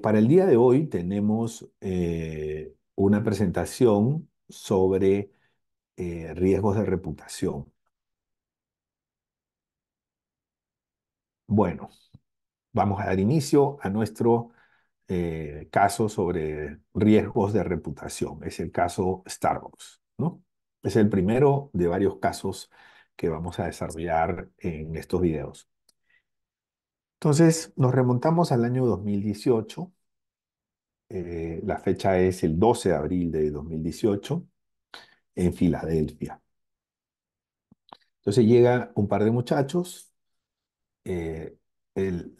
para el día de hoy tenemos eh, una presentación sobre eh, riesgos de reputación. Bueno, vamos a dar inicio a nuestro eh, caso sobre riesgos de reputación. Es el caso Starbucks, ¿no? Es el primero de varios casos que vamos a desarrollar en estos videos. Entonces, nos remontamos al año 2018 eh, la fecha es el 12 de abril de 2018, en Filadelfia. Entonces llega un par de muchachos, eh,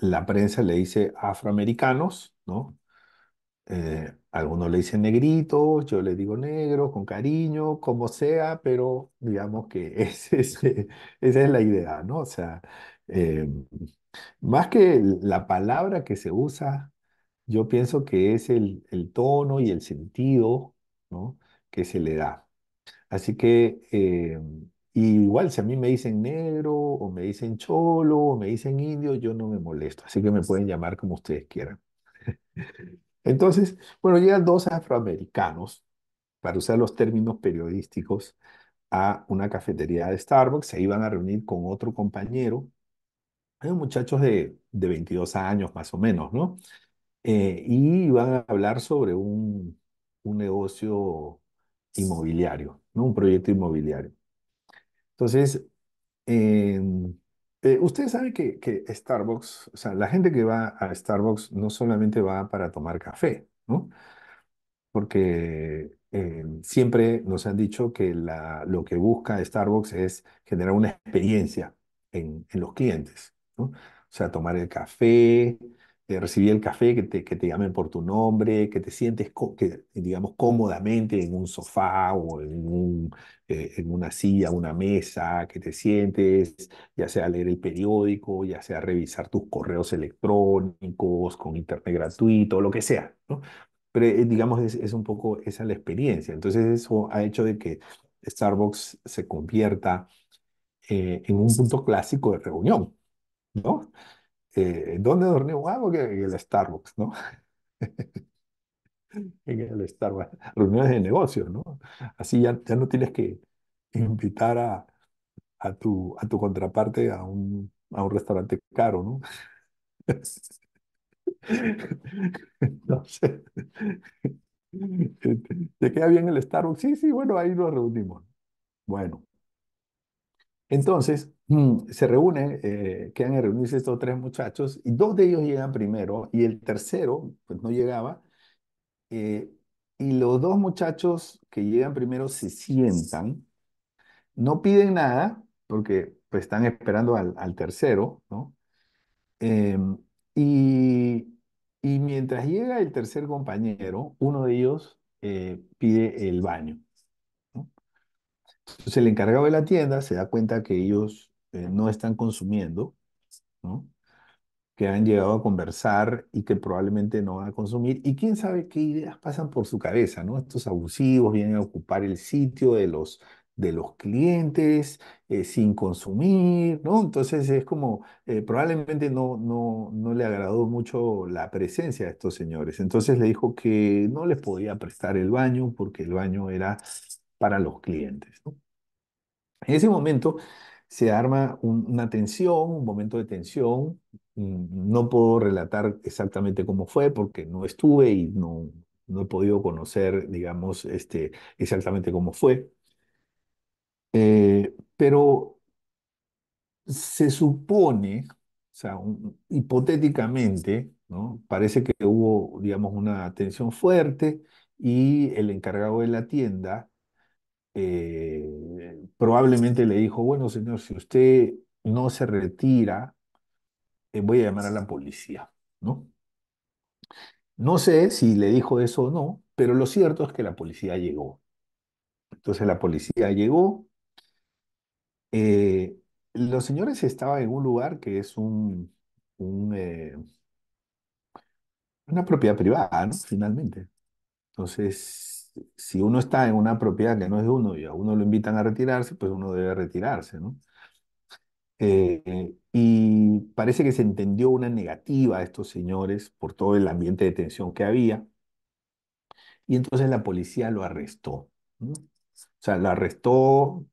la prensa le dice afroamericanos, ¿no? Eh, algunos le dicen negritos, yo le digo negro, con cariño, como sea, pero digamos que esa es la idea, ¿no? O sea, más que la palabra que se usa yo pienso que es el, tono y el sentido, que se le da. Así que, eh, igual si a mí me dicen negro o me dicen cholo o me dicen indio, yo no me molesto. Así que me pueden llamar como ustedes quieran. Entonces, bueno, llegan dos afroamericanos, para usar los términos periodísticos, a una cafetería de Starbucks, se iban a reunir con otro compañero, Hay muchachos de, de 22 años más o menos, ¿no? Eh, y van a hablar sobre un, negocio inmobiliario, ¿no? Un proyecto inmobiliario. Entonces, em, eh, ustedes saben que, que, Starbucks, o sea, la gente que va a Starbucks no solamente va para tomar café, ¿no? Porque em, siempre nos han dicho que la, lo que busca Starbucks es generar una experiencia en, en los clientes, ¿no? O sea, tomar el café, Recibí el café, que te, que te llamen por tu nombre, que te sientes, que, digamos, cómodamente en un sofá o en, un, eh, en una silla, una mesa, que te sientes, ya sea leer el periódico, ya sea revisar tus correos electrónicos con internet gratuito, lo que sea, ¿no? Pero, eh, digamos, es, un poco esa la experiencia. Entonces, eso ha hecho de que Starbucks se convierta eh, en un punto clásico de reunión, ¿no? Eh, ¿dónde dormimos? algo ah, que en el Starbucks, ¿no? Mm. en el Starbucks, reuniones de negocios, ¿no? Así ya, no tienes que invitar a, a, tu, a tu contraparte a un, a un restaurante caro, ¿no? No sé. ¿te queda bien el Starbucks? Sí, sí, bueno, ahí nos reunimos. Bueno, entonces, mm, se reúnen, eh, quedan a reunirse estos tres muchachos y dos de ellos llegan primero y el tercero, pues no llegaba. Eh, y los dos muchachos que llegan primero se sientan, no piden nada porque pues, están esperando al, tercero, ¿no? Em, y, y mientras llega el tercer compañero, uno de ellos eh, pide el baño. Entonces el encargado de la tienda se da cuenta que ellos eh, no están consumiendo, que han llegado a conversar y que probablemente no van a consumir. Y quién sabe qué ideas pasan por su cabeza, ¿no? Estos abusivos vienen a ocupar el sitio de los, de los clientes eh, sin consumir, ¿no? Entonces es como, eh, probablemente no, no, no le agradó mucho la presencia de estos señores. Entonces le dijo que no les podía prestar el baño porque el baño era para los clientes. En ese momento se arma una tensión, un momento de tensión. Mm, no puedo relatar exactamente cómo fue porque no estuve y no, no he podido conocer, digamos, este, exactamente cómo fue. Eh, pero se supone, o sea, hipotéticamente, ¿no? Parece que hubo, digamos, una tensión fuerte y el encargado de la tienda eh, probablemente le dijo, bueno, señor, si usted no se retira, eh, voy a llamar a la policía, ¿no? No sé si le dijo eso o no, pero lo cierto es que la policía llegó. Entonces la policía llegó. Eh, los señores estaban en un lugar que es un, una propiedad privada, ¿no? Finalmente. Entonces si uno está en una propiedad que no es de uno y a uno lo invitan a retirarse, pues uno debe retirarse, ¿no? Eh, y parece que se entendió una negativa a estos señores por todo el ambiente de tensión que había. Y entonces la policía lo arrestó. ¿no? O sea, lo arrestó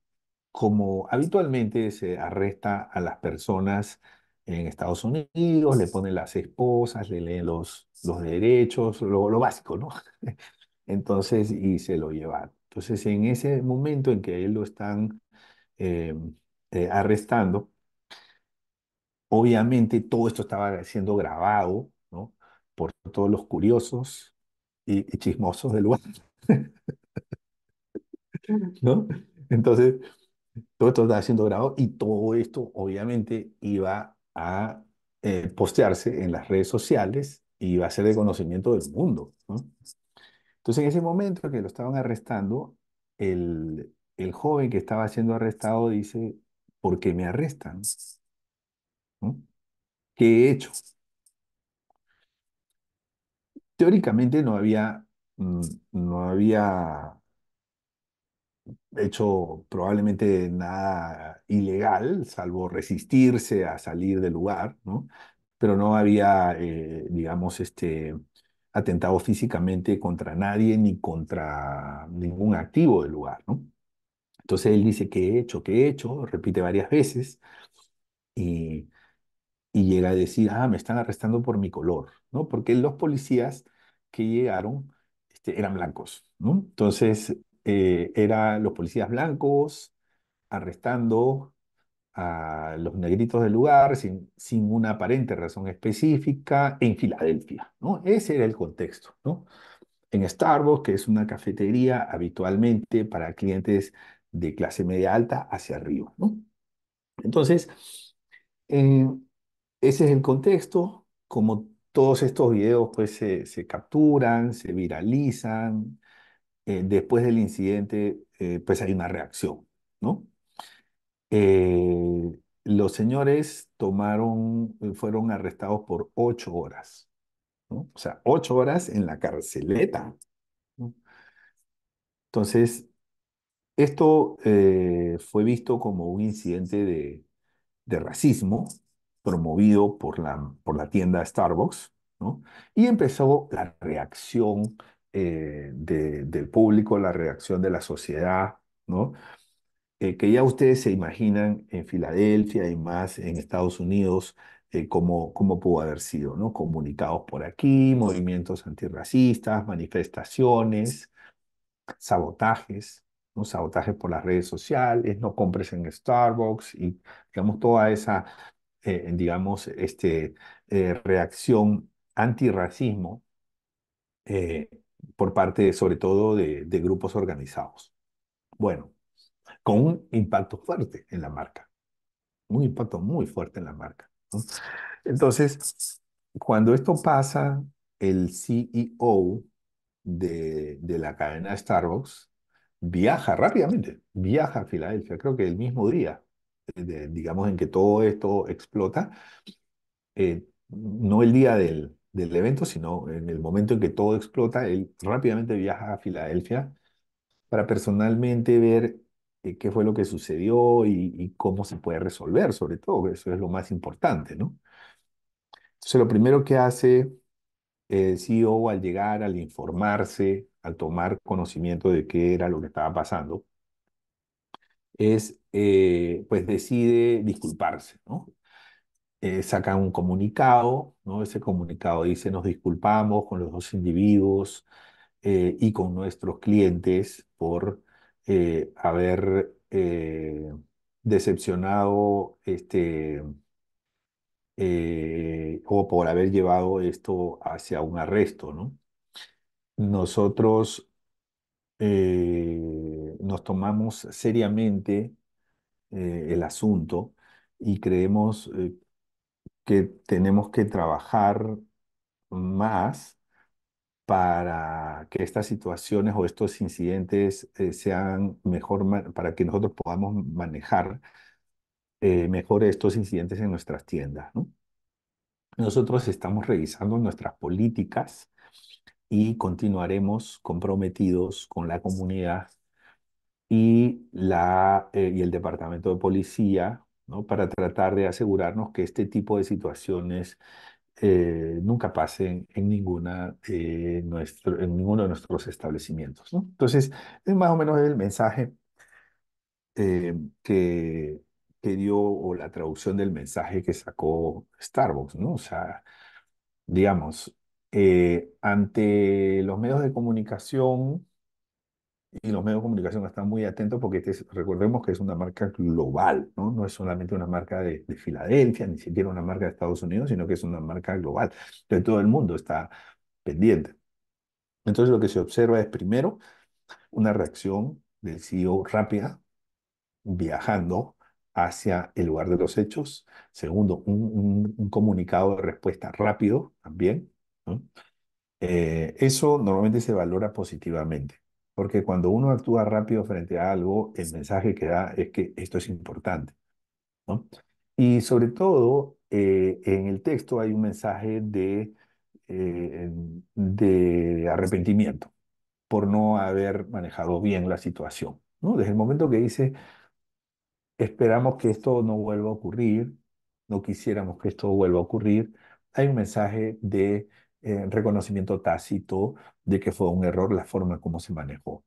como habitualmente se arresta a las personas en Estados Unidos, le ponen las esposas, le leen los, los derechos, lo, lo básico, ¿no? Entonces, y se lo llevaron. Entonces, en ese momento en que él lo están eh, eh, arrestando, obviamente todo esto estaba siendo grabado, ¿no? Por todos los curiosos y, chismosos del lugar, ¿no? Entonces, todo esto estaba siendo grabado y todo esto obviamente iba a eh, postearse en las redes sociales y iba a ser de conocimiento del mundo, ¿no? Entonces, en ese momento que lo estaban arrestando, el, el joven que estaba siendo arrestado dice, ¿por qué me arrestan? ¿Qué he hecho? Teóricamente no había, mm, no había hecho probablemente nada ilegal, salvo resistirse a salir del lugar, ¿no? Pero no había, eh, digamos, este, atentado físicamente contra nadie ni contra ningún activo del lugar, ¿no? Entonces él dice, ¿qué he hecho? ¿Qué he hecho? Repite varias veces y, llega a decir, ah, me están arrestando por mi color, ¿no? Porque los policías que llegaron este, eran blancos, ¿no? Entonces eh, eran los policías blancos arrestando a los negritos del lugar sin, sin una aparente razón específica en Filadelfia, ¿no? Ese era el contexto, ¿no? En Starbucks, que es una cafetería habitualmente para clientes de clase media alta hacia arriba, ¿no? Entonces, eh, ese es el contexto, como todos estos videos pues se, capturan, se viralizan, eh, después del incidente eh, pues hay una reacción, ¿no? Eh, los señores eh, fueron arrestados por ocho horas, ¿no? O sea, ocho horas en la carceleta. Entonces, esto eh, fue visto como un incidente de, racismo promovido por la, tienda Starbucks, ¿no? Y empezó la reacción del público, la reacción de la sociedad, ¿no? Eh, que ya ustedes se imaginan en Filadelfia y más en Estados Unidos, eh, como cómo, pudo haber sido, ¿no? Comunicados por aquí, movimientos antirracistas, manifestaciones, sabotajes, ¿no? Sabotajes por las redes sociales, no compres en Starbucks y, digamos, toda esa, eh, digamos, este, reacción antirracismo por parte, sobre todo, de grupos organizados. Bueno, con un impacto fuerte en la marca, un impacto muy fuerte en la marca. Entonces, cuando esto pasa, el CEO de, la cadena Starbucks viaja rápidamente, viaja a Filadelfia, creo que el mismo día, eh, digamos, en que todo esto explota, eh, no el día del, del, evento, sino en el momento en que todo explota, él rápidamente viaja a Filadelfia para personalmente ver este, qué fue lo que sucedió y, cómo se puede resolver, sobre todo, que eso es lo más importante, ¿no? Entonces, lo primero que hace el CEO al llegar, al informarse, al tomar conocimiento de qué era lo que estaba pasando, es, eh, pues decide disculparse, ¿no? Eh, sacan un comunicado, ¿no? Ese comunicado dice, nos disculpamos con los dos individuos eh, y con nuestros clientes por eh, haber eh, decepcionado este, eh, o por haber llevado esto hacia un arresto, ¿no? Nosotros nos tomamos seriamente el asunto y creemos que tenemos que trabajar más para que estas situaciones o estos incidentes eh, sean mejor, para que nosotros podamos manejar eh, mejor estos incidentes en nuestras tiendas. ¿no? Nosotros estamos revisando nuestras políticas y continuaremos comprometidos con la comunidad y, la, eh, y el Departamento de Policía ¿no? para tratar de asegurarnos que este tipo de situaciones eh, nunca pasen en, ninguna, nuestro, en ninguno de nuestros establecimientos. ¿no? Entonces, es más o menos el mensaje eh, que, que dio o la traducción del mensaje que sacó Starbucks, ¿no? O sea, digamos, eh, ante los medios de comunicación y los medios de comunicación están muy atentos porque este recordemos que es una marca global, ¿no? No es solamente una marca de, Filadelfia, ni siquiera una marca de Estados Unidos, sino que es una marca global. de todo el mundo está pendiente. Entonces lo que se observa es primero una reacción del CEO rápida, viajando hacia el lugar de los hechos. Segundo, un, comunicado de respuesta rápido también. Eh, eso normalmente se valora positivamente. Porque cuando uno actúa rápido frente a algo, el mensaje que da es que esto es importante. ¿no? Y sobre todo, eh, en el texto hay un mensaje de, eh, de arrepentimiento por no haber manejado bien la situación. ¿no? Desde el momento que dice, esperamos que esto no vuelva a ocurrir, no quisiéramos que esto vuelva a ocurrir, hay un mensaje de eh, reconocimiento tácito de que fue un error la forma como se manejó.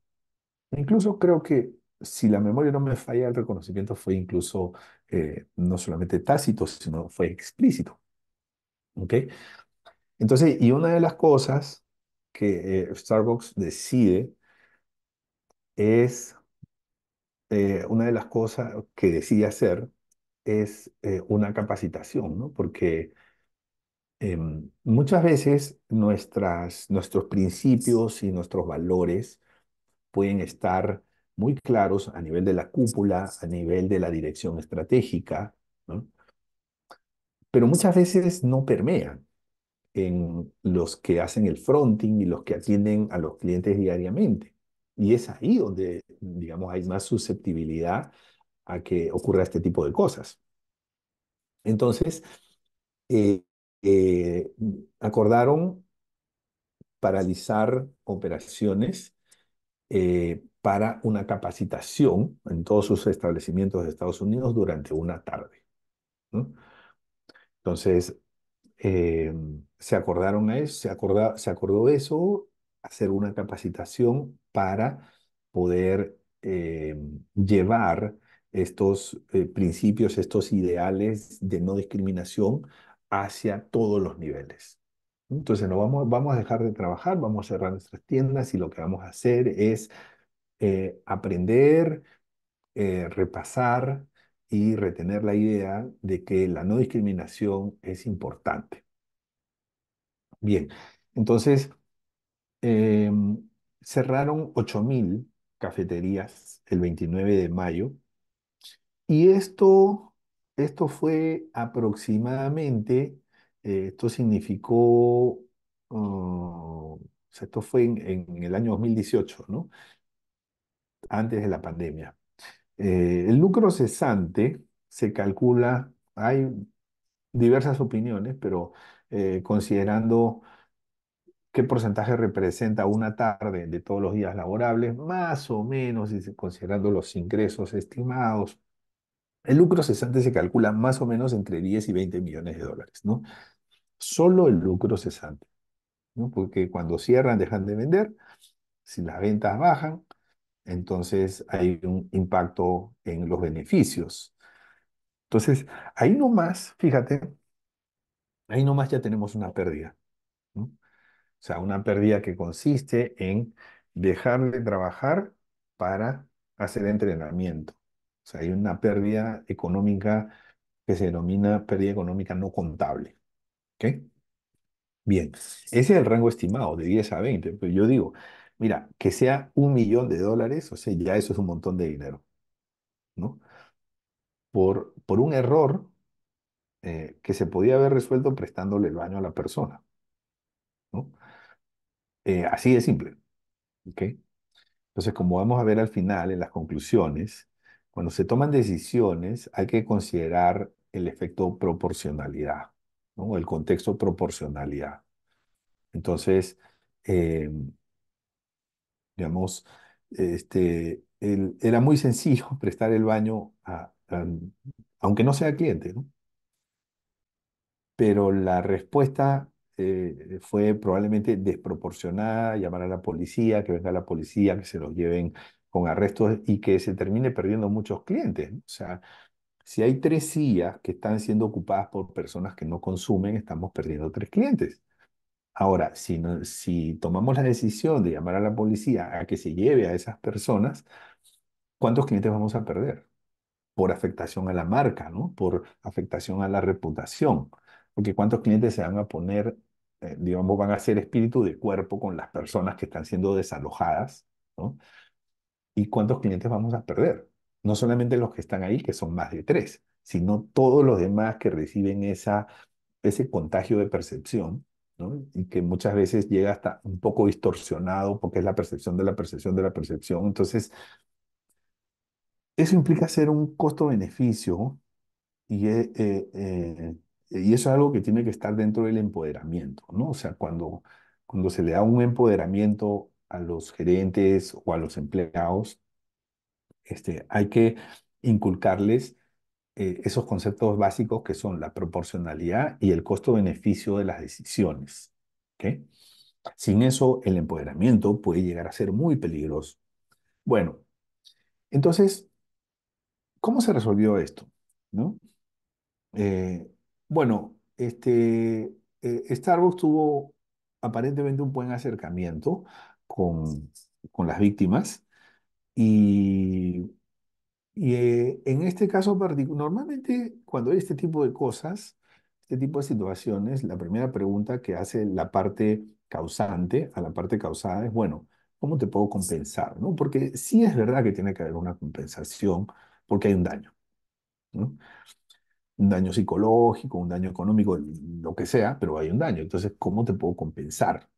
Incluso creo que si la memoria no me falla, el reconocimiento fue incluso eh, no solamente tácito, sino fue explícito. ¿Ok? Entonces, y una de las cosas que eh, Starbucks decide es, una de las cosas que decide hacer es una capacitación, ¿no? Porque Em, muchas veces nuestras, nuestros principios y nuestros valores pueden estar muy claros a nivel de la cúpula, a nivel de la dirección estratégica, pero muchas veces no permean en los que hacen el fronting y los que atienden a los clientes diariamente. Y es ahí donde, digamos, hay más susceptibilidad a que ocurra este tipo de cosas. Entonces, eh, eh, acordaron paralizar operaciones eh, para una capacitación en todos sus establecimientos de Estados Unidos durante una tarde. Entonces, eh, se acordaron a eso, se, acordó eso, hacer una capacitación para poder llevar estos principios, estos ideales de no discriminación hacia todos los niveles. Entonces, no vamos, vamos a dejar de trabajar, vamos a cerrar nuestras tiendas y lo que vamos a hacer es eh, aprender, eh, repasar y retener la idea de que la no discriminación es importante. Bien, entonces em, cerraron 8.000 cafeterías el 29 de mayo y esto esto fue aproximadamente, eh, esto significó, ah, esto fue en, el año 2018, ¿no? Antes de la pandemia. Eh, el lucro cesante se calcula, hay diversas opiniones, pero eh, considerando qué porcentaje representa una tarde de todos los días laborables, más o menos, considerando los ingresos estimados el lucro cesante se calcula más o menos entre 10 y 20 millones de dólares, ¿no? Solo el lucro cesante, ¿no? Porque cuando cierran, dejan de vender, si las ventas bajan, entonces hay un impacto en los beneficios. Entonces, ahí nomás, fíjate, ahí nomás ya tenemos una pérdida. O sea, una pérdida que consiste en dejar de trabajar para hacer entrenamiento hay una pérdida económica que se denomina pérdida económica no contable. ¿Ok? Bien, ese es el rango estimado de 10 a 20. Pero yo digo, mira, que sea un millón de dólares, o sea, ya eso es un montón de dinero. ¿No? Por, por un error eh, que se podía haber resuelto prestándole el baño a la persona. ¿No? Eh, así de simple. ¿Ok? Entonces, como vamos a ver al final, en las conclusiones, cuando se toman decisiones hay que considerar el efecto proporcionalidad, ¿no? el contexto proporcionalidad. Entonces, em, digamos, este, era muy sencillo prestar el baño a, aunque no sea cliente, ¿no? Pero la respuesta eh, fue probablemente desproporcionada, llamar a la policía, que venga la policía, que se los lleven con arrestos y que se termine perdiendo muchos clientes. O sea, si hay tres sillas que están siendo ocupadas por personas que no consumen, estamos perdiendo tres clientes. Ahora, si, tomamos la decisión de llamar a la policía a que se lleve a esas personas, ¿cuántos clientes vamos a perder? Por afectación a la marca, ¿no? Por afectación a la reputación. Porque ¿cuántos clientes se van a poner, eh, digamos, van a ser espíritu de cuerpo con las personas que están siendo desalojadas, ¿no? y cuántos clientes vamos a perder. No solamente los que están ahí, que son más de tres, sino todos los demás que reciben esa, ese contagio de percepción, ¿no? y que muchas veces llega hasta un poco distorsionado porque es la percepción de la percepción de la percepción. Entonces, eso implica hacer un costo-beneficio y, eh, eh, eh, y eso es algo que tiene que estar dentro del empoderamiento, ¿no? O sea, cuando, cuando se le da un empoderamiento a los gerentes o a los empleados, este, hay que inculcarles eh, esos conceptos básicos que son la proporcionalidad y el costo-beneficio de las decisiones. Sin eso, el empoderamiento puede llegar a ser muy peligroso. Bueno, entonces, ¿cómo se resolvió esto? ¿No? Eh, bueno, este, eh, Starbucks tuvo aparentemente un buen acercamiento con, con las víctimas. Y, y eh, en este caso particular, normalmente cuando hay este tipo de cosas, este tipo de situaciones, la primera pregunta que hace la parte causante a la parte causada es, bueno, ¿cómo te puedo compensar? ¿no? Porque sí es verdad que tiene que haber una compensación porque hay un daño, Un daño psicológico, un daño económico, lo que sea, pero hay un daño. Entonces, ¿cómo te puedo compensar?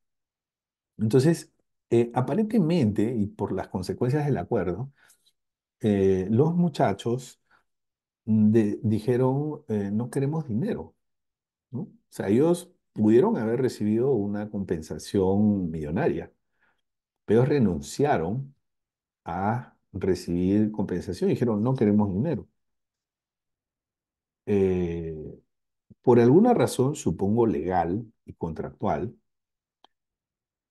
Entonces, eh, aparentemente, y por las consecuencias del acuerdo, eh, los muchachos mm, dijeron, eh, no queremos dinero. O sea, ellos pudieron haber recibido una compensación millonaria, pero renunciaron a recibir compensación y dijeron, no queremos dinero. por alguna razón, supongo legal y contractual,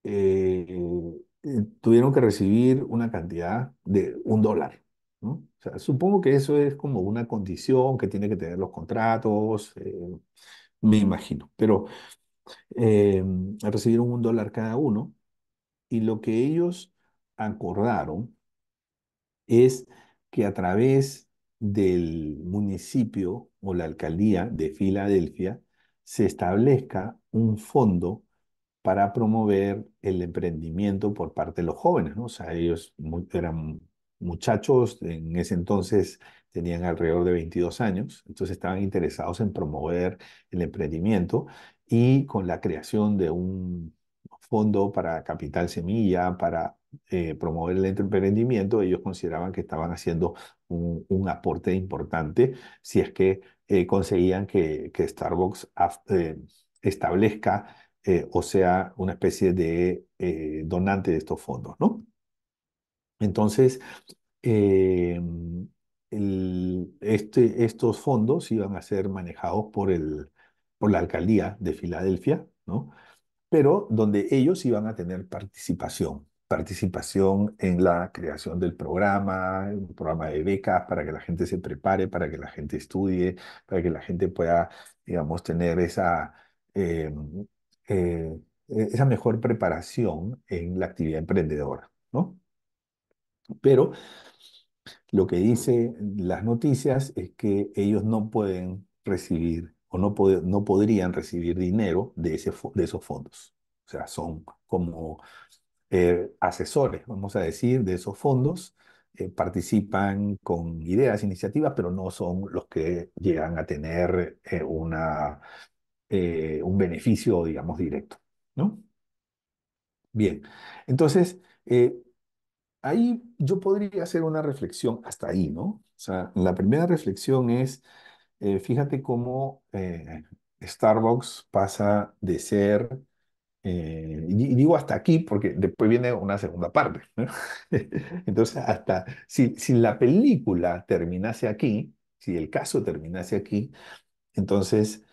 eh, eh, tuvieron que recibir una cantidad de un dólar. supongo que eso es como una condición que tiene que tener los contratos, eh, me imagino. Pero recibieron un dólar cada uno y lo que ellos acordaron es que a través del municipio o la alcaldía de Filadelfia se establezca un fondo para promover el emprendimiento por parte de los jóvenes, O sea, ellos eran muchachos, en ese entonces tenían alrededor de 22 años, entonces estaban interesados en promover el emprendimiento y con la creación de un fondo para capital semilla, para eh, promover el emprendimiento, ellos consideraban que estaban haciendo un, aporte importante si es que eh, conseguían que, Starbucks eh, establezca eh, o sea una especie de eh, donante de estos fondos, ¿no? Entonces, eh, este, estos fondos iban a ser manejados por, el, por la alcaldía de Filadelfia, ¿no? Pero donde ellos iban a tener participación, participación en la creación del programa, un programa de becas para que la gente se prepare, para que la gente estudie, para que la gente pueda, digamos, tener esa, eh, e-, esa mejor preparación en la actividad emprendedora, ¿no? Pero lo que dicen las noticias es que ellos no pueden recibir o no, no podrían recibir dinero de, de esos fondos. O sea, son como eh, asesores, vamos a decir, de esos fondos, eh, participan con ideas, iniciativas, pero no son los que llegan a tener una eh, un beneficio, digamos, directo. ¿no? Bien, entonces, eh, ahí yo podría hacer una reflexión hasta ahí, ¿no? O sea, la primera reflexión es, eh, fíjate cómo Starbucks pasa de ser... y digo hasta aquí porque después viene una segunda parte. Entonces, hasta si, si, la película terminase aquí, si el caso terminase aquí, entonces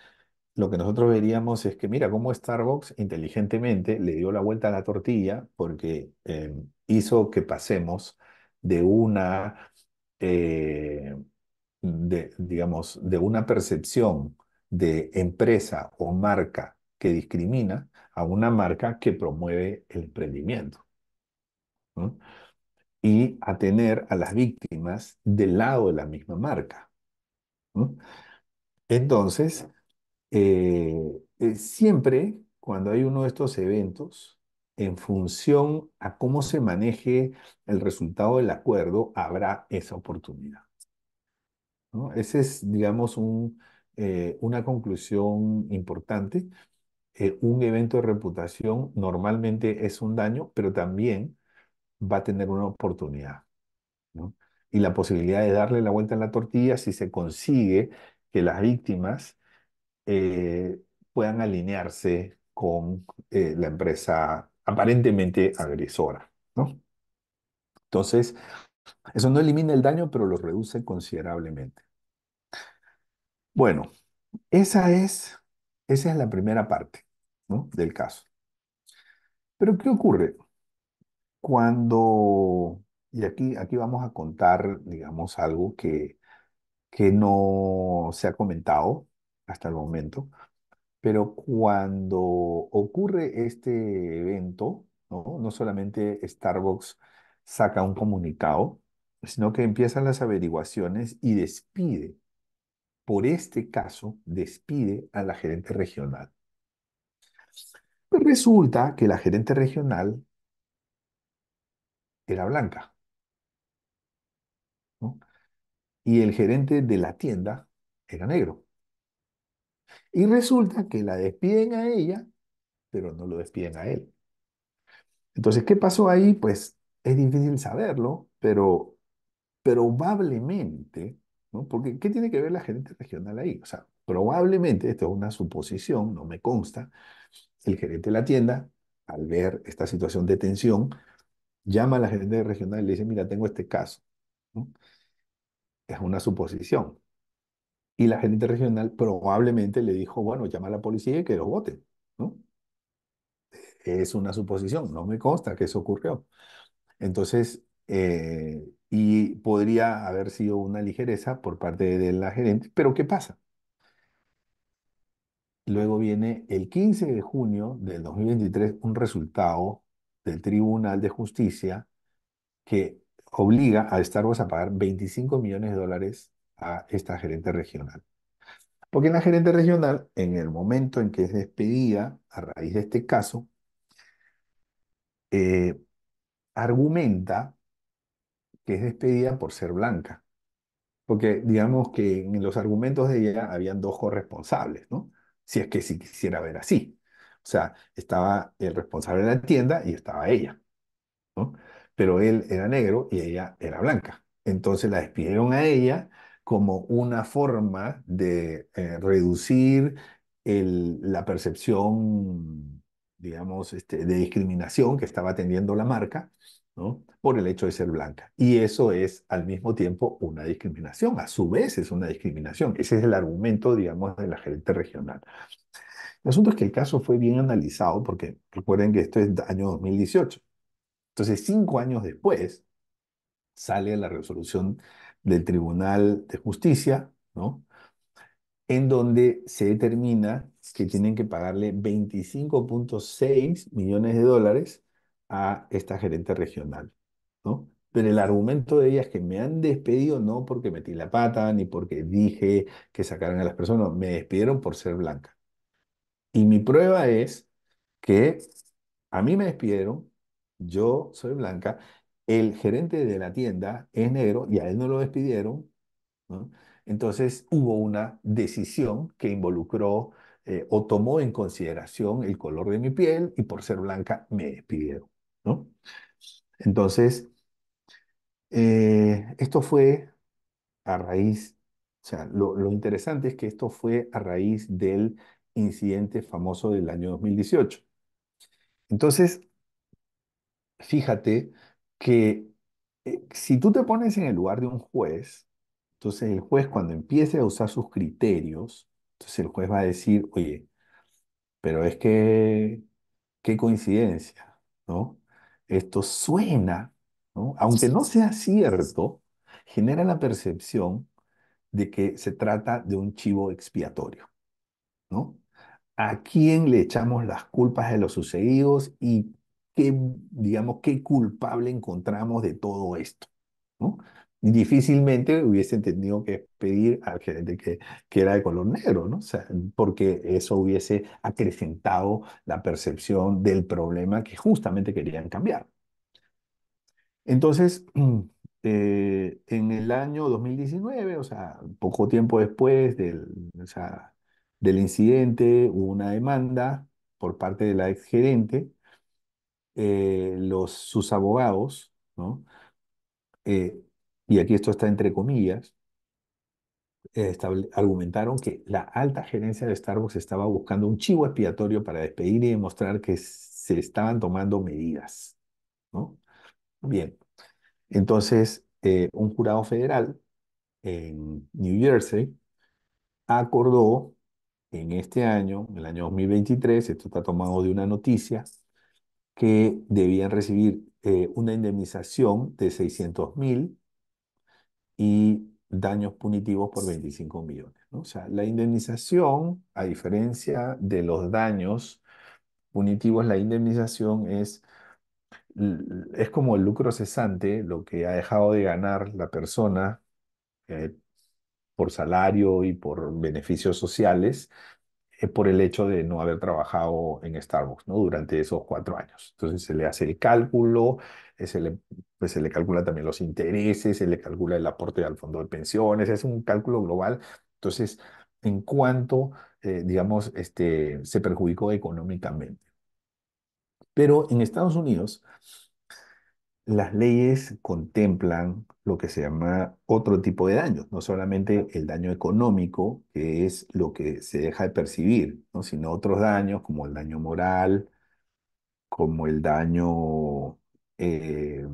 lo que nosotros veríamos es que, mira, cómo Starbucks inteligentemente le dio la vuelta a la tortilla porque eh, hizo que pasemos de una, eh, de, digamos, de una percepción de empresa o marca que discrimina a una marca que promueve el emprendimiento. Y a tener a las víctimas del lado de la misma marca. Entonces, eh, eh, siempre cuando hay uno de estos eventos, en función a cómo se maneje el resultado del acuerdo, habrá esa oportunidad. Esa es, digamos, eh, una conclusión importante. un evento de reputación normalmente es un daño, pero también va a tener una oportunidad. Y la posibilidad de darle la vuelta en la tortilla si se consigue que las víctimas eh, puedan alinearse con eh, la empresa aparentemente agresora, ¿no? Entonces, eso no elimina el daño, pero lo reduce considerablemente. Bueno, esa es, esa es la primera parte del caso. Pero ¿qué ocurre? Cuando, y aquí, aquí vamos a contar, digamos, algo que, que no se ha comentado, hasta el momento. Pero cuando ocurre este evento, ¿no? no solamente Starbucks saca un comunicado, sino que empiezan las averiguaciones y despide, por este caso, despide a la gerente regional. Pues resulta que la gerente regional era blanca. Y el gerente de la tienda era negro. Y resulta que la despiden a ella, pero no lo despiden a él. Entonces, ¿qué pasó ahí? Pues es difícil saberlo, pero probablemente, ¿no? Porque ¿qué tiene que ver la gerente regional ahí? O sea, probablemente, esto es una suposición, no me consta, el gerente de la tienda, al ver esta situación de tensión, llama a la gerente regional y le dice, mira, tengo este caso. Es una suposición, y la gerente regional probablemente le dijo, bueno, llama a la policía y que los voten, ¿no? Es una suposición, no me consta que eso ocurrió. Entonces, eh, y podría haber sido una ligereza por parte de la gerente, pero ¿qué pasa? Luego viene el 15 de junio del 2023 un resultado del Tribunal de Justicia que obliga a Starbucks a pagar 25 millones de dólares a esta gerente regional. Porque la gerente regional, en el momento en que es despedida a raíz de este caso, eh, argumenta que es despedida por ser blanca. Porque digamos que en los argumentos de ella habían dos corresponsables, ¿no? Si es que si quisiera ver así. O sea, estaba el responsable de la tienda y estaba ella, ¿no? Pero él era negro y ella era blanca. Entonces la despidieron a ella como una forma de eh, reducir la percepción, digamos, este, de discriminación que estaba teniendo la marca, Por el hecho de ser blanca. Y eso es al mismo tiempo una discriminación, a su vez es una discriminación. Ese es el argumento, digamos, de la gerente regional. El asunto es que el caso fue bien analizado, porque recuerden que esto es año 2018. Entonces, cinco años después, sale la resolución del Tribunal de Justicia, ¿no? En donde se determina que tienen que pagarle 25.6 millones de dólares a esta gerente regional, ¿no? Pero el argumento de ella es que me han despedido no porque metí la pata, ni porque dije que sacaran a las personas, me despidieron por ser blanca. Y mi prueba es que a mí me despidieron, yo soy blanca, el gerente de la tienda es negro y a él no lo despidieron. Entonces hubo una decisión que involucró eh, o tomó en consideración el color de mi piel y por ser blanca me despidieron. Entonces, eh, esto fue a raíz, o sea, lo interesante es que esto fue a raíz del incidente famoso del año 2018. Entonces, fíjate, que eh, si tú te pones en el lugar de un juez, entonces el juez cuando empiece a usar sus criterios, entonces el juez va a decir, oye, pero es que, qué coincidencia, ¿no? Esto suena, ¿no? Aunque no sea cierto, genera la percepción de que se trata de un chivo expiatorio, ¿no? ¿A quién le echamos las culpas de los sucedidos y qué, digamos, qué culpable encontramos de todo esto, ¿no? Difícilmente hubiese tenido que pedir al gerente que, que era de color negro, ¿no? O sea, porque eso hubiese acrecentado la percepción del problema que justamente querían cambiar. Entonces, eh, en el año 2019, o sea, poco tiempo después del, del incidente, hubo una demanda por parte de la exgerente eh, los, sus abogados, ¿no? Eh, y aquí esto está entre comillas, argumentaron que la alta gerencia de Starbucks estaba buscando un chivo expiatorio para despedir y demostrar que se estaban tomando medidas. ¿no? Bien, entonces eh, un jurado federal en New Jersey acordó en este año, en el año 2023, esto está tomado de una noticia, que debían recibir eh, una indemnización de 600 mil y daños punitivos por 25 millones. O sea, la indemnización, a diferencia de los daños punitivos, la indemnización es, es como el lucro cesante, lo que ha dejado de ganar la persona eh, por salario y por beneficios sociales, eh, por el hecho de no haber trabajado en Starbucks ¿no? durante esos cuatro años. Entonces se le hace el cálculo, eh, pues, se le, calcula también los intereses, se le calcula el aporte al fondo de pensiones, es un cálculo global. Entonces, en cuanto, eh, digamos, este, se perjudicó económicamente. Pero en Estados Unidos, las leyes contemplan lo que se llama otro tipo de daño. no solamente el daño económico, que es lo que se deja de percibir, ¿no? sino otros daños como el daño moral, como el daño eh,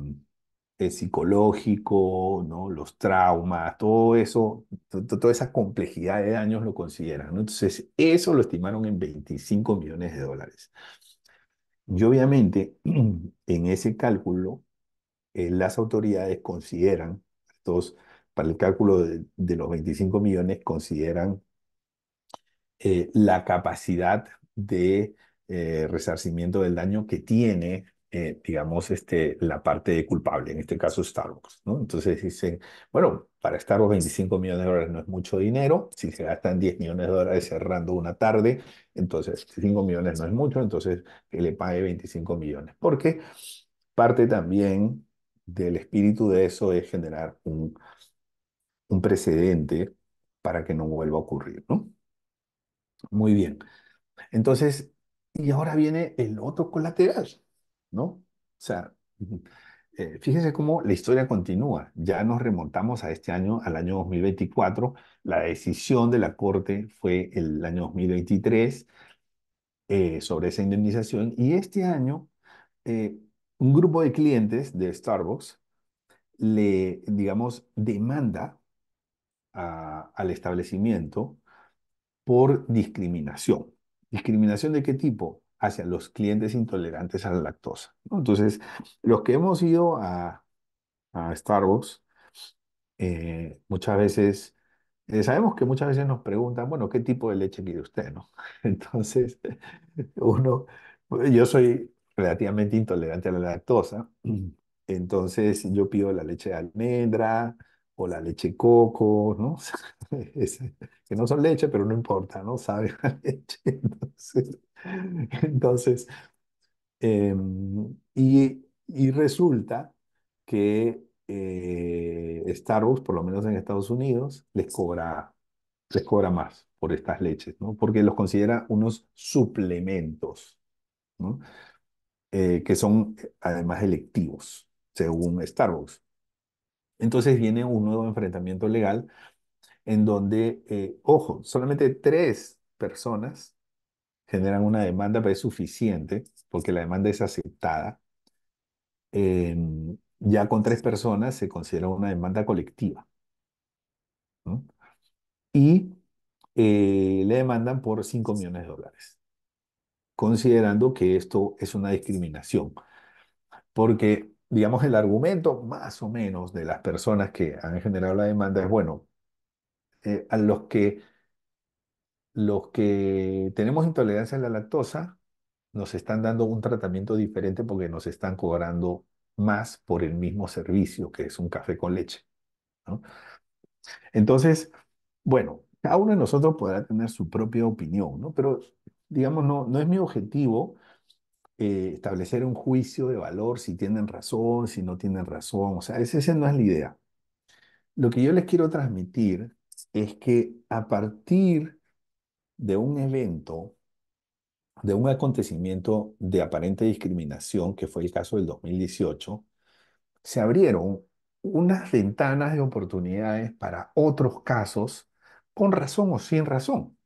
eh, psicológico, ¿no? los traumas, todo eso, toda esa complejidad de daños lo consideran. Entonces, eso lo estimaron en 25 millones de dólares. Y obviamente, en ese cálculo, eh, las autoridades consideran, estos, para el cálculo de, los 25 millones, consideran eh, la capacidad de eh, resarcimiento del daño que tiene, digamos, este, la parte de culpable, en este caso Starbucks. ¿no? Entonces dicen, bueno, para Starbucks 25 millones de dólares no es mucho dinero, si se gastan 10 millones de dólares cerrando una tarde, entonces 5 millones no es mucho, entonces que le pague 25 millones. Porque parte también del espíritu de eso es generar un, precedente para que no vuelva a ocurrir, ¿no? Muy bien. Entonces, y ahora viene el otro colateral, ¿no? O sea, eh, fíjense cómo la historia continúa. Ya nos remontamos a este año, al año 2024. La decisión de la Corte fue el año 2023 eh, sobre esa indemnización y este año eh, un grupo de clientes de Starbucks le, digamos, demanda al establecimiento por discriminación. ¿Discriminación de qué tipo? Hacia los clientes intolerantes a la lactosa. Entonces, los que hemos ido a, Starbucks, eh, muchas veces, eh, sabemos que muchas veces nos preguntan, bueno, ¿qué tipo de leche quiere usted? ¿no? Entonces, uno, yo soy relativamente intolerante a la lactosa. Entonces yo pido la leche de almendra o la leche coco, ¿no? que no son leche, pero no importa, ¿no? Sabe la leche. Entonces, em, y, resulta que eh, Starbucks, por lo menos en Estados Unidos, les cobra, les cobra más por estas leches, ¿no? Porque los considera unos suplementos, ¿no? Eh, que son eh, además electivos, según Starbucks. Entonces viene un nuevo enfrentamiento legal en donde, eh, ojo, solamente tres personas generan una demanda, pero es suficiente porque la demanda es aceptada. Em, ya con tres personas se considera una demanda colectiva. Y le demandan por 5 millones de dólares considerando que esto es una discriminación. Porque, digamos, el argumento más o menos de las personas que han generado la demanda es, bueno, eh, a los que, los que tenemos intolerancia a la lactosa, nos están dando un tratamiento diferente porque nos están cobrando más por el mismo servicio, que es un café con leche. Entonces, bueno, cada uno de nosotros podrá tener su propia opinión, ¿no? Pero digamos, no, no es mi objetivo eh, establecer un juicio de valor si tienen razón, si no tienen razón. O sea, esa, no es la idea. Lo que yo les quiero transmitir es que a partir de un evento, de un acontecimiento de aparente discriminación, que fue el caso del 2018, se abrieron unas ventanas de oportunidades para otros casos, con razón o sin razón.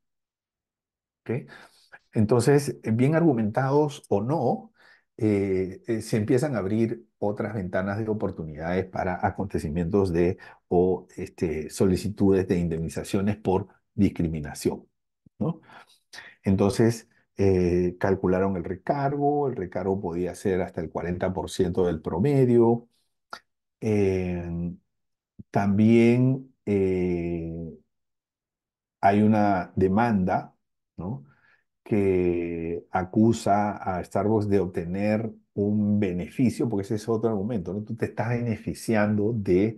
¿Okay? Entonces, eh, bien argumentados o no, eh, eh, se empiezan a abrir otras ventanas de oportunidades para acontecimientos de o este, solicitudes de indemnizaciones por discriminación. ¿no? Entonces, calcularon el recargo, el recargo podía ser hasta el 40% del promedio. Em, también hay una demanda, ¿no? que acusa a Starbucks de obtener un beneficio, porque ese es otro argumento, ¿no? Tú te estás beneficiando de,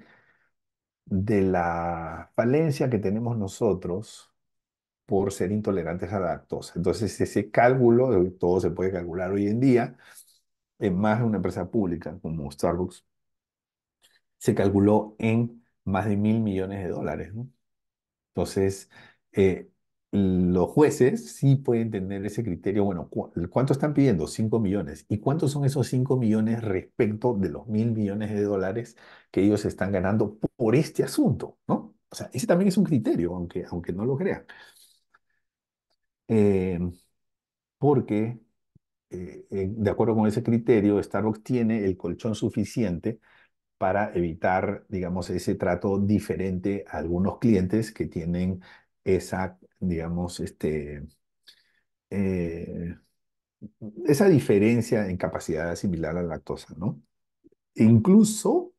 de la falencia que tenemos nosotros por ser intolerantes a la lactosa. Entonces, ese cálculo, todo se puede calcular hoy en día, en más de una empresa pública como Starbucks, se calculó en más de mil millones de dólares, ¿no? Entonces, eh, los jueces sí pueden tener ese criterio, bueno, ¿cuánto están pidiendo? 5 millones. ¿Y cuántos son esos 5 millones respecto de los mil millones de dólares que ellos están ganando por este asunto? ¿no? O sea, ese también es un criterio, aunque, aunque no lo crean. Eh, porque, eh, de acuerdo con ese criterio, Starbucks tiene el colchón suficiente para evitar, digamos, ese trato diferente a algunos clientes que tienen esa digamos, este, eh, esa diferencia en capacidad similar a la lactosa, ¿no? E incluso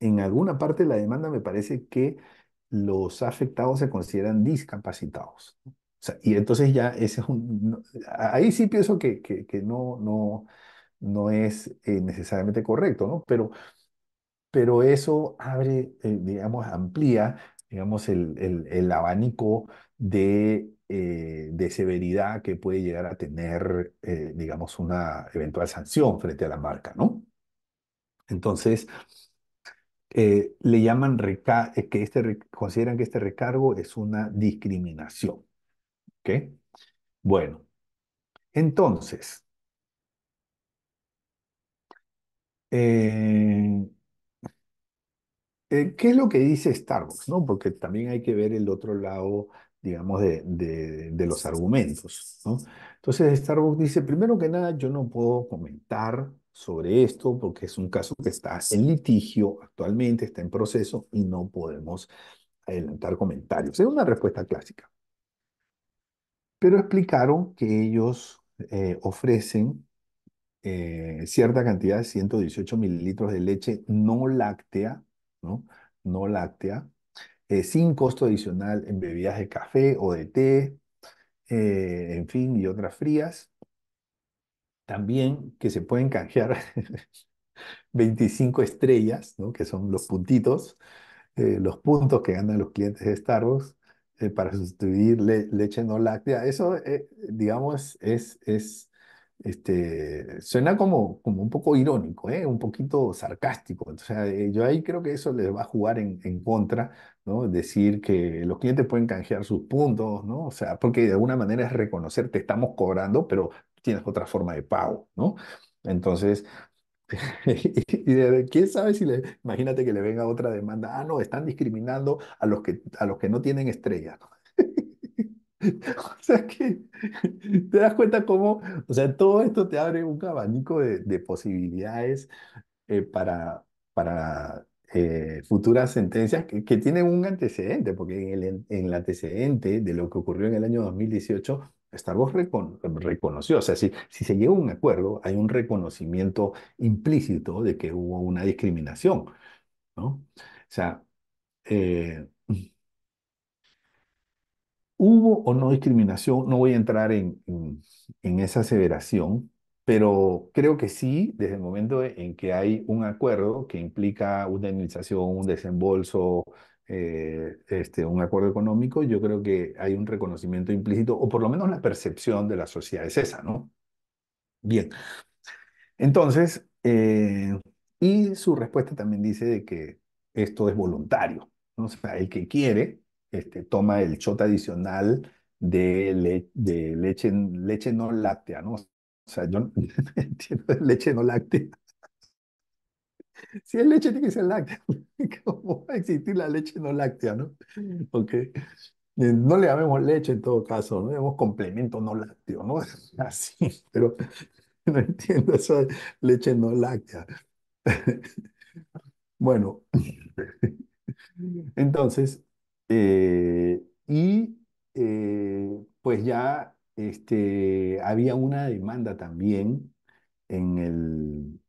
en alguna parte de la demanda me parece que los afectados se consideran discapacitados. y entonces ya ese es un... ahí sí pienso que, que, no, no, no es eh, necesariamente correcto, ¿no? Pero, pero eso abre, eh, digamos, amplía digamos, el, el, abanico eh, de, severidad que puede llegar a tener, eh, digamos, una eventual sanción frente a la marca, ¿no? Entonces, eh, le llaman que este, consideran que este recargo es una discriminación. ¿Ok? Bueno, entonces, eh, ¿Qué es lo que dice Starbucks? ¿no? Porque también hay que ver el otro lado, digamos, de, de, los argumentos. ¿no? Entonces, Starbucks dice, primero que nada, yo no puedo comentar sobre esto porque es un caso que está en litigio actualmente, está en proceso y no podemos adelantar comentarios. Es una respuesta clásica. Pero explicaron que ellos eh, ofrecen eh, cierta cantidad de 118 mililitros de leche no láctea ¿no? no láctea, eh, sin costo adicional en bebidas de café o de té, eh, en fin, y otras frías. También que se pueden canjear 25 estrellas, ¿no? que son los puntitos, eh, los puntos que ganan los clientes de Starbucks para sustituir leche no láctea. Eso, digamos, es, es este, suena como, como un poco irónico, ¿eh? un poquito sarcástico. Eh, yo ahí creo que eso les va a jugar en, contra, ¿no? Decir que los clientes pueden canjear sus puntos, ¿no? O sea, porque de alguna manera es reconocer, te estamos cobrando, pero tienes otra forma de pago, ¿no? Entonces, quién sabe si le, imagínate que le venga otra demanda, ah, no, están discriminando a los que, a los que no tienen estrellas. ¿no? O sea que te das cuenta cómo, o sea, todo esto te abre un abanico de, posibilidades eh, para, para eh, futuras sentencias que, tienen un antecedente, porque en el, en el antecedente de lo que ocurrió en el año 2018, Starbucks reconoció, o sea, si, si se llega a un acuerdo, hay un reconocimiento implícito de que hubo una discriminación, ¿no? O sea, eh, ¿Hubo o no discriminación? No voy a entrar en, en, esa aseveración, pero creo que sí, desde el momento en que hay un acuerdo que implica una indemnización, un desembolso, eh, este, un acuerdo económico, yo creo que hay un reconocimiento implícito, o por lo menos la percepción de la sociedad es esa, ¿no? Bien. Entonces, eh, y su respuesta también dice de que esto es voluntario, ¿no? O sea, el que quiere este, toma el shot adicional de, de leche, leche no láctea, ¿no? O sea, yo no entiendo leche no láctea. Si es leche, tiene que ser láctea. ¿Cómo va a existir la leche no láctea, no? Porque mm. eh, No le llamemos leche en todo caso, no le complemento no lácteo, ¿no? Así, pero no entiendo esa leche no láctea. Bueno, mm. entonces, eh, y eh, pues ya este, había una demanda también en, el,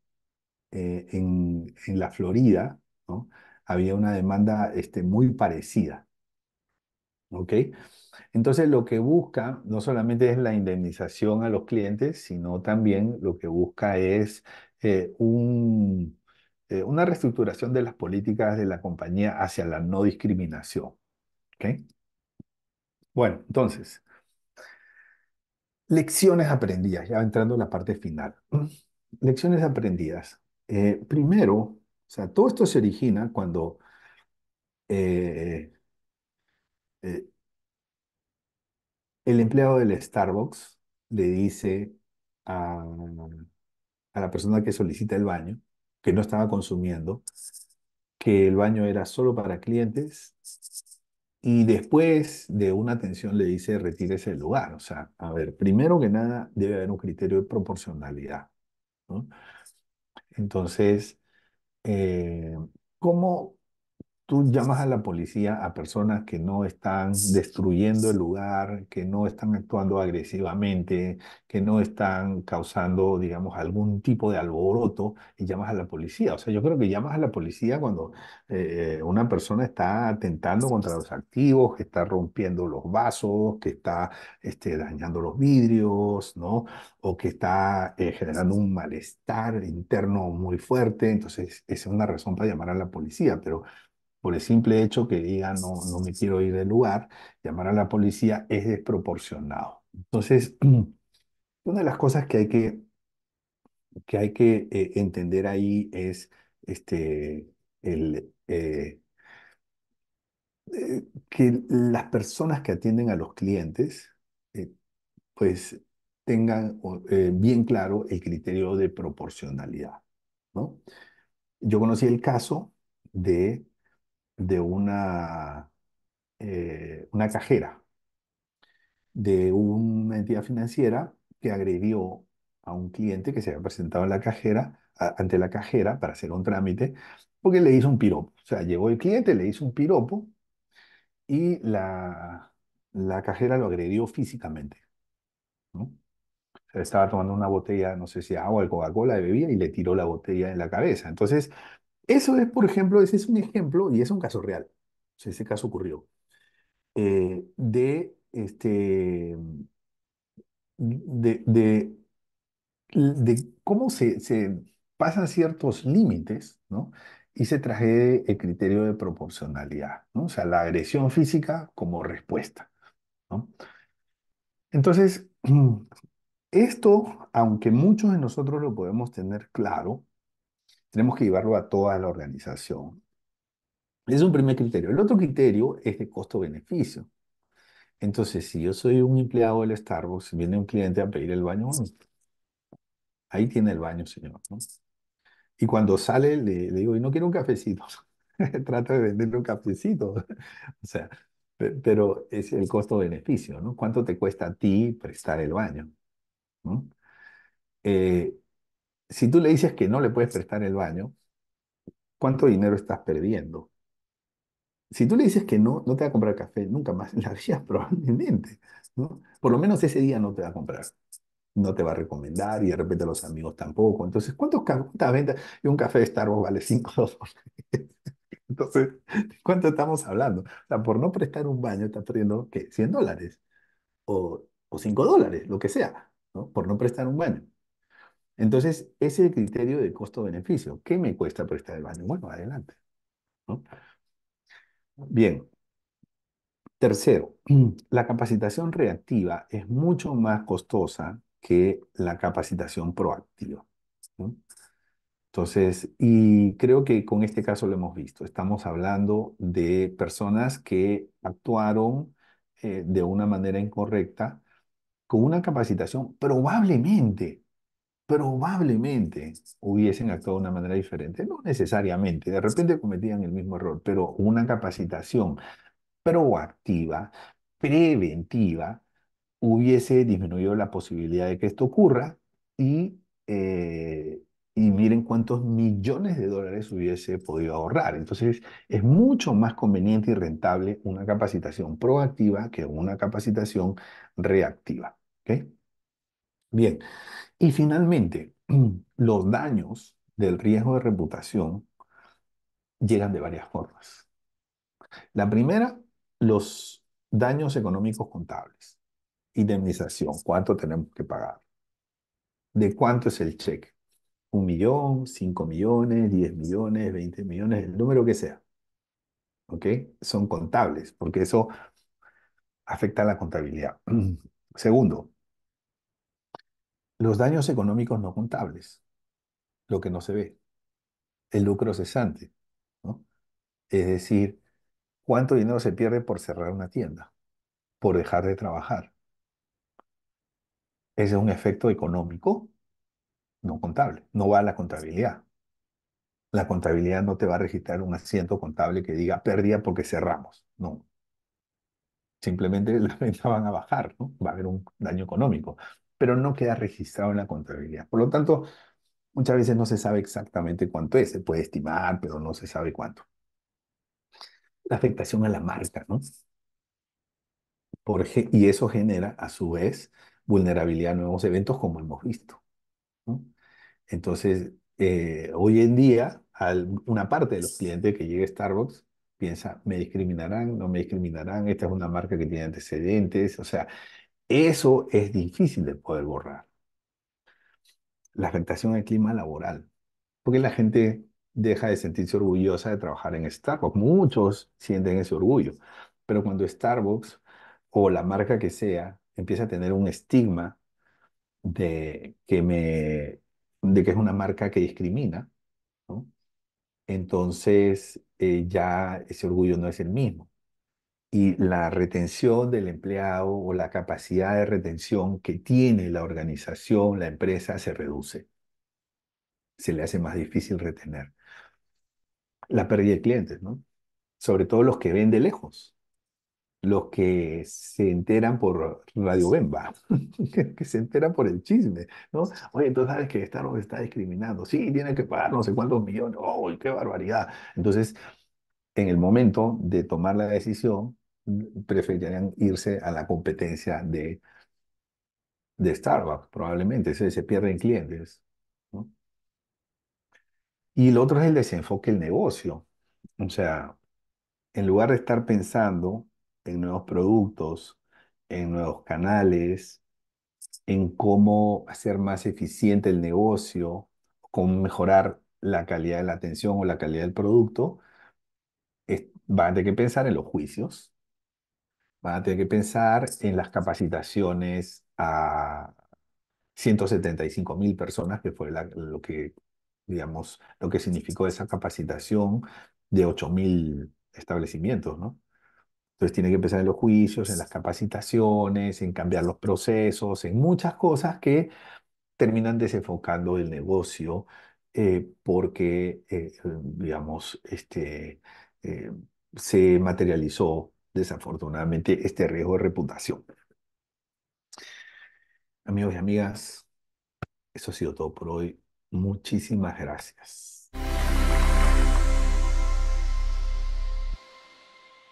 eh, en, la Florida, ¿no? Había una demanda este, muy parecida. Entonces lo que busca no solamente es la indemnización a los clientes, sino también lo que busca es un, una reestructuración de las políticas de la compañía hacia la no discriminación. Bueno, entonces, lecciones aprendidas, ya entrando en la parte final. Lecciones aprendidas. Eh, primero, o sea, todo esto se origina cuando eh, eh, el empleado del Starbucks le dice a la persona que solicita el baño, que no estaba consumiendo, que el baño era solo para clientes y después de una atención le dice, retírese del lugar. O sea, a ver, primero que nada, debe haber un criterio de proporcionalidad. Entonces, eh, ¿cómo, tú llamas a la policía a personas que no están destruyendo el lugar, que no están actuando agresivamente, que no están causando, digamos, algún tipo de alboroto, y llamas a la policía. O sea, yo creo que llamas a la policía cuando eh, eh, una persona está atentando contra los activos, que está rompiendo los vasos, que está este, dañando los vidrios, ¿no? O que está eh, generando un malestar interno muy fuerte. Entonces, esa es una razón para llamar a la policía, pero por el simple hecho que diga no, no me quiero ir del lugar, llamar a la policía es desproporcionado. Entonces, una de las cosas que hay que, que, hay que eh, entender ahí es este, el, eh, eh, que las personas que atienden a los clientes, pues tengan bien claro el criterio de proporcionalidad. ¿no? Yo conocí el caso de de una, eh, una cajera de una entidad financiera que agredió a un cliente que se había presentado en la cajera, ante la cajera para hacer un trámite, porque le hizo un piropo. O sea, llegó el cliente, le hizo un piropo y la, la cajera lo agredió físicamente. estaba tomando una botella, no sé si agua, el Coca-Cola de bebida y le tiró la botella en la cabeza. Entonces, eso es, por ejemplo, ese es un ejemplo, y es un caso real, o ese caso ocurrió, eh, de, este, de, cómo se, se pasan ciertos límites, ¿no? y se traje el criterio de proporcionalidad, ¿no? o sea, la agresión física como respuesta. ¿no? Entonces, esto, aunque muchos de nosotros lo podemos tener claro, tenemos que llevarlo a toda la organización. es un primer criterio. El otro criterio es de costo-beneficio. Entonces, si yo soy un empleado del Starbucks, viene un cliente a pedir el baño, ahí tiene el baño, señor. Y cuando sale, le, digo, y no quiero un cafecito. Trata de venderle un cafecito. o sea, pero es el costo-beneficio, ¿no? ¿Cuánto te cuesta a ti prestar el baño? Eh, si tú le dices que no le puedes prestar el baño, ¿cuánto dinero estás perdiendo? Si tú le dices que no, no te va a comprar café nunca más en la vida, probablemente. ¿no? Por lo menos ese día no te va a comprar. No te va a recomendar y de repente los amigos tampoco. Entonces, ¿cuántos, ¿cuántas ventas? Y un café de Starbucks vale 5 dólares. Entonces, ¿cuánto estamos hablando? O sea, por no prestar un baño estás perdiendo, ¿qué? 100 dólares o, o 5 dólares, lo que sea, ¿no? Por no prestar un baño. Entonces, ese es el criterio de costo-beneficio. ¿Qué me cuesta prestar el baño? Bueno, adelante. Bien. Tercero, la capacitación reactiva es mucho más costosa que la capacitación proactiva. Entonces, y creo que con este caso lo hemos visto. Estamos hablando de personas que actuaron eh, de una manera incorrecta con una capacitación probablemente probablemente hubiesen actuado de una manera diferente. No necesariamente, de repente cometían el mismo error, pero una capacitación proactiva, preventiva, hubiese disminuido la posibilidad de que esto ocurra y, eh, y miren cuántos millones de dólares hubiese podido ahorrar. Entonces, es mucho más conveniente y rentable una capacitación proactiva que una capacitación reactiva. ¿okay? Bien, y finalmente, los daños del riesgo de reputación llegan de varias formas. La primera, los daños económicos contables. Indemnización, cuánto tenemos que pagar. ¿De cuánto es el cheque? Un millón, cinco millones, diez millones, veinte millones, el número que sea. ¿Ok? Son contables, porque eso afecta a la contabilidad. Segundo, los daños económicos no contables, lo que no se ve, el lucro cesante, ¿no? Es decir, cuánto dinero se pierde por cerrar una tienda, por dejar de trabajar. Ese es un efecto económico no contable, no va a la contabilidad. La contabilidad no te va a registrar un asiento contable que diga pérdida porque cerramos, no. Simplemente las ventas van a bajar, ¿no? va a haber un daño económico pero no queda registrado en la contabilidad. Por lo tanto, muchas veces no se sabe exactamente cuánto es. Se puede estimar, pero no se sabe cuánto. La afectación a la marca, ¿no? y eso genera, a su vez, vulnerabilidad a nuevos eventos, como hemos visto. Entonces, eh, hoy en día, una parte de los clientes que llega a Starbucks piensa, me discriminarán, no me discriminarán, esta es una marca que tiene antecedentes, o sea, eso es difícil de poder borrar. La afectación al clima laboral. Porque la gente deja de sentirse orgullosa de trabajar en Starbucks. Muchos sienten ese orgullo. Pero cuando Starbucks o la marca que sea empieza a tener un estigma de que, me, de que es una marca que discrimina, entonces eh, ya ese orgullo no es el mismo y la retención del empleado o la capacidad de retención que tiene la organización, la empresa, se reduce. Se le hace más difícil retener. La pérdida de clientes, ¿no? Sobre todo los que ven lejos, los que se enteran por Radio Bemba, que se enteran por el chisme, ¿no? Oye, entonces sabes que esta está discriminando. Sí, tiene que pagar no sé cuántos millones. ¡Oh, qué barbaridad! Entonces, en el momento de tomar la decisión, preferirían irse a la competencia de, de Starbucks, probablemente, se, se pierden clientes. Y lo otro es el desenfoque del negocio. O sea, en lugar de estar pensando en nuevos productos, en nuevos canales, en cómo hacer más eficiente el negocio, cómo mejorar la calidad de la atención o la calidad del producto, es, van a tener que pensar en los juicios, van a tener que pensar en las capacitaciones a 175.000 personas, que fue lo que, digamos, lo que significó esa capacitación de 8.000 establecimientos, ¿no? Entonces tiene que pensar en los juicios, en las capacitaciones, en cambiar los procesos, en muchas cosas que terminan desenfocando el negocio eh, porque, eh, eh, digamos, este, se materializó desafortunadamente este riesgo de reputación. Amigos y amigas, eso ha sido todo por hoy. Muchísimas gracias.